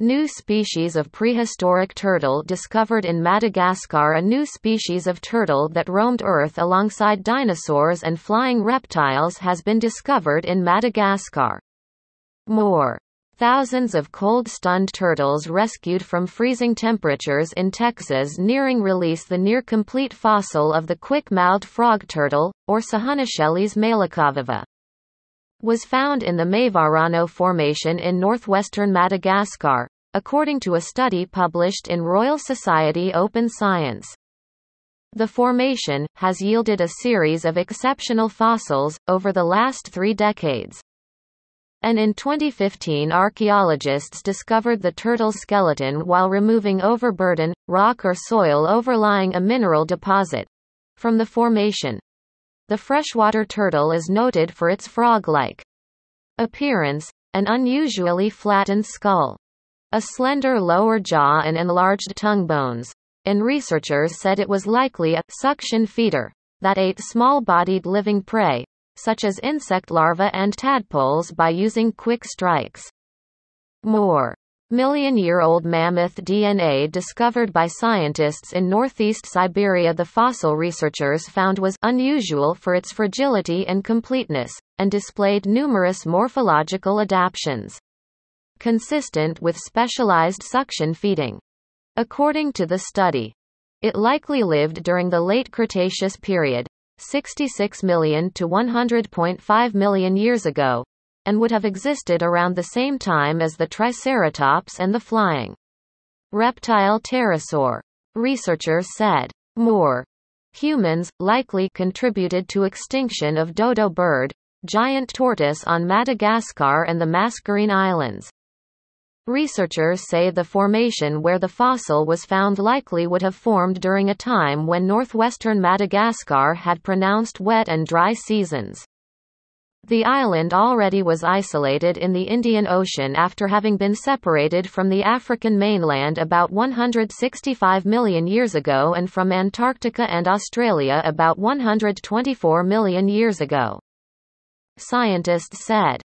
New species of prehistoric turtle discovered in Madagascar A new species of turtle that roamed Earth alongside dinosaurs and flying reptiles has been discovered in Madagascar. More. Thousands of cold-stunned turtles rescued from freezing temperatures in Texas nearing release the near-complete fossil of the quick-mouthed frog turtle, or Sahanisheles malakavava was found in the Mavarano Formation in northwestern Madagascar, according to a study published in Royal Society Open Science. The formation has yielded a series of exceptional fossils over the last three decades. And in 2015, archaeologists discovered the turtle skeleton while removing overburden, rock, or soil overlying a mineral deposit from the formation. The freshwater turtle is noted for its frog-like appearance, an unusually flattened skull, a slender lower jaw and enlarged tongue bones. And researchers said it was likely a suction feeder that ate small-bodied living prey, such as insect larvae and tadpoles by using quick strikes. More million-year-old mammoth DNA discovered by scientists in northeast Siberia the fossil researchers found was unusual for its fragility and completeness, and displayed numerous morphological adaptations consistent with specialized suction feeding. According to the study, it likely lived during the late Cretaceous period, 66 million to 100.5 million years ago, and would have existed around the same time as the Triceratops and the flying reptile pterosaur. Researchers said. More humans, likely contributed to extinction of dodo bird, giant tortoise on Madagascar and the Mascarene Islands. Researchers say the formation where the fossil was found likely would have formed during a time when northwestern Madagascar had pronounced wet and dry seasons. The island already was isolated in the Indian Ocean after having been separated from the African mainland about 165 million years ago and from Antarctica and Australia about 124 million years ago. Scientists said